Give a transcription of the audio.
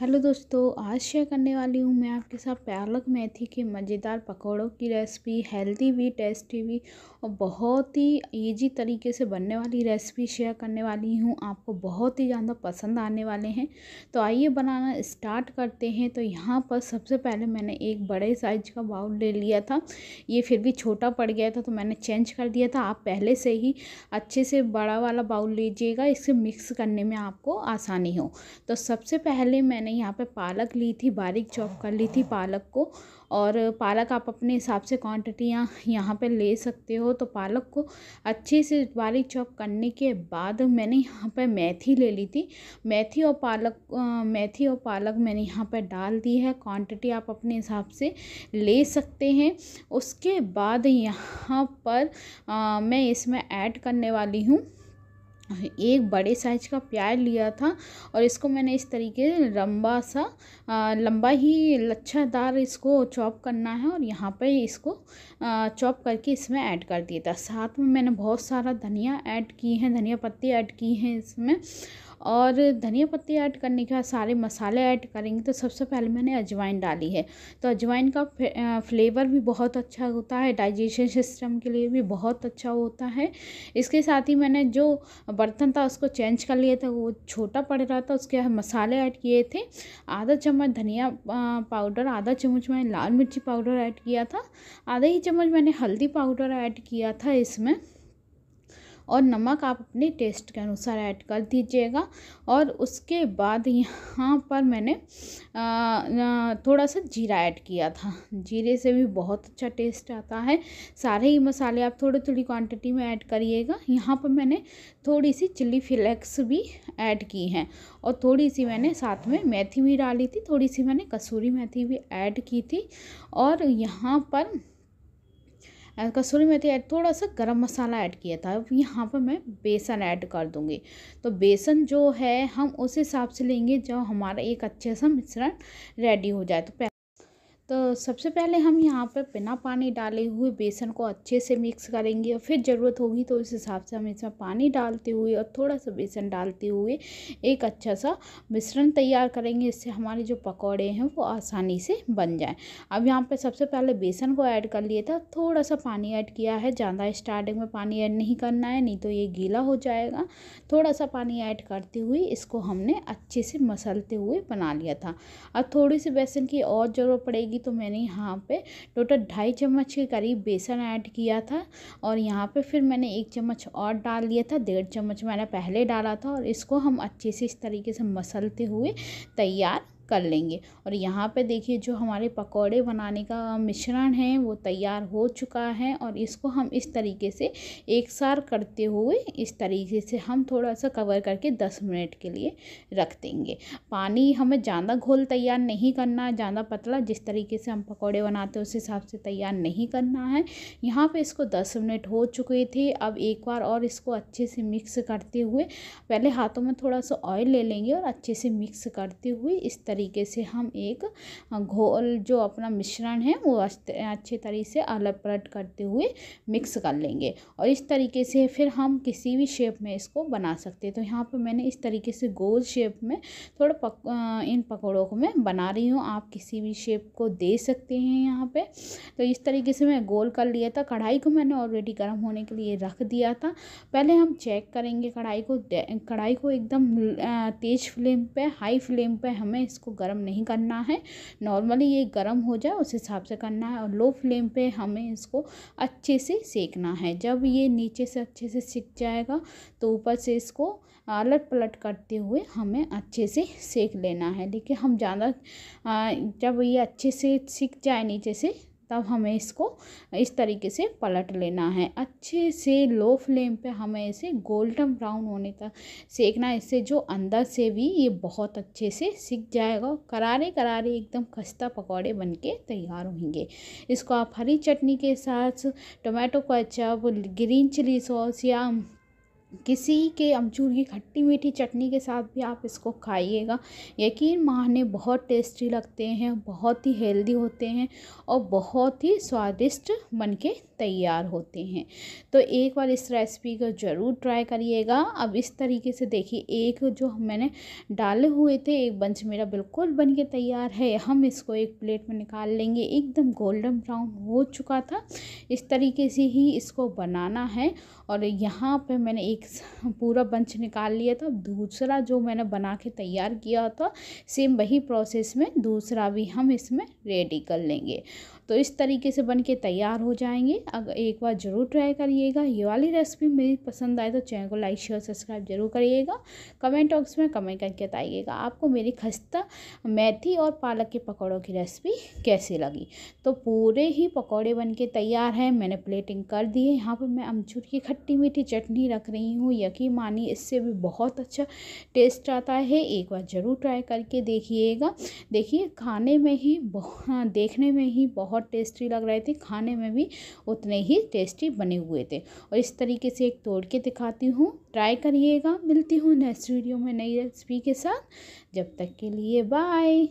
hello दोस्तों आज share करने वाली हूँ मैं आपके साथ पालक मेथी के मज़ेदार पकौड़ों की रेसिपी हेल्दी भी टेस्टी भी और बहुत ही इजी तरीके से बनने वाली रेसिपी शेयर करने वाली हूँ आपको बहुत ही ज़्यादा पसंद आने वाले हैं तो आइए बनाना स्टार्ट करते हैं तो यहाँ पर सबसे पहले मैंने एक बड़े साइज का बाउल ले लिया था ये फिर भी छोटा पड़ गया था तो मैंने चेंज कर दिया था आप पहले से ही अच्छे से बड़ा वाला बाउल लीजिएगा इसे मिक्स करने में आपको आसानी हो तो सबसे पहले मैंने मैंने यहाँ पे पालक ली थी बारीक चॉप कर ली थी पालक को और पालक आप अपने हिसाब से क्वांटिटियाँ यहाँ पे ले सकते हो तो पालक को अच्छे से बारीक चॉप करने के बाद मैंने यहाँ पे मेथी ले ली थी मेथी और पालक मेथी और पालक मैंने यहाँ पे डाल दी है क्वांटिटी आप अपने हिसाब से ले सकते हैं उसके बाद यहाँ पर आ, मैं इसमें ऐड करने वाली हूँ एक बड़े साइज का प्याज लिया था और इसको मैंने इस तरीके लंबा सा लंबा ही लच्छादार इसको चॉप करना है और यहाँ पे इसको चॉप करके इसमें ऐड कर दिया था साथ में मैंने बहुत सारा धनिया ऐड की है धनिया पत्ती ऐड की हैं इसमें और धनिया पत्ते ऐड करने के बाद सारे मसाले ऐड करेंगे तो सबसे पहले मैंने अजवाइन डाली है तो अजवाइन का फ्लेवर भी बहुत अच्छा होता है डाइजेशन सिस्टम के लिए भी बहुत अच्छा होता है इसके साथ ही मैंने जो बर्तन था उसको चेंज कर लिया था वो छोटा पड़ रहा था उसके मसाले ऐड किए थे आधा चम्मच धनिया पाउडर आधा चम्मच मैंने लाल मिर्ची पाउडर ऐड किया था आधा ही चम्मच मैंने हल्दी पाउडर ऐड किया था इसमें और नमक आप अपने टेस्ट के अनुसार ऐड कर दीजिएगा और उसके बाद यहाँ पर मैंने थोड़ा सा जीरा ऐड किया था जीरे से भी बहुत अच्छा टेस्ट आता है सारे ही मसाले आप थोड़ी थोड़ी क्वांटिटी में ऐड करिएगा यहाँ पर मैंने थोड़ी सी चिल्ली फ्लेक्स भी ऐड की हैं और थोड़ी सी मैंने साथ में मेथी भी डाली थी थोड़ी सी मैंने कसूरी मेथी भी ऐड की थी और यहाँ पर कसूरी मेथी ऐड तो थोड़ा सा गरम मसाला ऐड किया था अब यहाँ पर मैं बेसन ऐड कर दूँगी तो बेसन जो है हम उस हिसाब से लेंगे जब हमारा एक अच्छे सा मिश्रण रेडी हो जाए तो तो सबसे पहले हम यहाँ पर बिना पानी डाले हुए बेसन को अच्छे से मिक्स करेंगे और फिर ज़रूरत होगी तो उस हिसाब से हम इसमें पानी डालते हुए और थोड़ा सा बेसन डालते हुए एक अच्छा सा मिश्रण तैयार करेंगे इससे हमारे जो पकौड़े हैं वो आसानी से बन जाएं अब यहाँ पर सबसे पहले बेसन को ऐड कर लिए था थोड़ा सा पानी ऐड किया है ज़्यादा स्टार्टिंग में पानी ऐड नहीं करना है नहीं तो ये गीला हो जाएगा थोड़ा सा पानी ऐड करते हुए इसको हमने अच्छे से मसलते हुए बना लिया था अब थोड़ी सी बेसन की और ज़रूरत पड़ेगी जाएगी तो मैंने यहाँ पे टोटल ढाई चम्मच के करीब बेसन ऐड किया था और यहाँ पे फिर मैंने एक चम्मच और डाल दिया था डेढ़ चम्मच मैंने पहले डाला था और इसको हम अच्छे से इस तरीके से मसलते हुए तैयार कर लेंगे और यहाँ पे देखिए जो हमारे पकोड़े बनाने का मिश्रण है वो तैयार हो चुका है और इसको हम इस तरीके से एक सार करते हुए इस तरीके से हम थोड़ा सा कवर करके दस मिनट के लिए रख देंगे पानी हमें ज़्यादा घोल तैयार नहीं करना है ज़्यादा पतला जिस तरीके से हम पकौड़े बनाते हैं उस हिसाब से तैयार नहीं करना है यहाँ पर इसको दस मिनट हो चुके थे अब एक बार और इसको अच्छे से मिक्स करते हुए पहले हाथों में थोड़ा सा ऑयल ले लेंगे और अच्छे से मिक्स करते हुए इस तरीके तरीके से हम एक घोल जो अपना मिश्रण है वो अच्छे तरीके से अलट पलट करते हुए मिक्स कर लेंगे और इस तरीके से फिर हम किसी भी शेप में इसको बना सकते हैं तो यहाँ पर मैंने इस तरीके से गोल शेप में थोड़ा पक इन पकौड़ों को मैं बना रही हूँ आप किसी भी शेप को दे सकते हैं यहाँ पर तो इस तरीके से मैं गोल कर लिया था कढ़ाई को मैंने ऑलरेडी गर्म होने के लिए रख दिया था पहले हम चेक करेंगे कढ़ाई को कढ़ाई को एकदम तेज़ फ्लेम पे हाई फ्लेम पे हमें इसको इसको गर्म नहीं करना है नॉर्मली ये गर्म हो जाए उस हिसाब से करना है और लो फ्लेम पे हमें इसको अच्छे से सेकना है जब ये नीचे से अच्छे से सिक जाएगा तो ऊपर से इसको अलट पलट करते हुए हमें अच्छे से सेक लेना है देखिए हम ज़्यादा जब ये अच्छे से सिक जाए नीचे से तब हमें इसको इस तरीके से पलट लेना है अच्छे से लो फ्लेम पे हमें इसे गोल्डन ब्राउन होने तक सेकना है इससे जो अंदर से भी ये बहुत अच्छे से सीख जाएगा करारे करारे एकदम खस्ता पकौड़े बन के तैयार होंगे इसको आप हरी चटनी के साथ टोमेटो का चप ग्रीन चिली सॉस या किसी के अमचूर की खट्टी मीठी चटनी के साथ भी आप इसको खाइएगा यकीन माने बहुत टेस्टी लगते हैं बहुत ही हेल्दी होते हैं और बहुत ही स्वादिष्ट बन के तैयार होते हैं तो एक बार इस रेसिपी को ज़रूर ट्राई करिएगा अब इस तरीके से देखिए एक जो मैंने डाले हुए थे एक बंच मेरा बिल्कुल बन के तैयार है हम इसको एक प्लेट में निकाल लेंगे एकदम गोल्डन ब्राउन हो चुका था इस तरीके से ही इसको बनाना है और यहाँ पर मैंने एक पूरा बंच निकाल लिया था दूसरा जो मैंने बना के तैयार किया था सेम वही प्रोसेस में दूसरा भी हम इसमें रेडी कर लेंगे तो इस तरीके से बन के तैयार हो जाएंगे अगर एक बार ज़रूर ट्राई करिएगा ये वाली रेसिपी मेरी पसंद आए तो चैनल को लाइक शेयर सब्सक्राइब जरूर करिएगा कमेंट बॉक्स में कमेंट करके बताइएगा आपको मेरी खस्ता मेथी और पालक के पकौड़ों की रेसिपी कैसी लगी तो पूरे ही पकौड़े बन के तैयार हैं मैंने प्लेटिंग कर दी है यहाँ पर मैं अमचूर की खट्टी मीठी चटनी रख रही हूँ यकी मानिए इससे भी बहुत अच्छा टेस्ट आता है एक बार ज़रूर ट्राई करके देखिएगा देखिए खाने में ही हाँ, देखने में ही बहुत बहुत टेस्टी लग रहे थे खाने में भी उतने ही टेस्टी बने हुए थे और इस तरीके से एक तोड़ के दिखाती हूँ ट्राई करिएगा मिलती हूँ नेक्स्ट वीडियो में नई रेसिपी के साथ जब तक के लिए बाय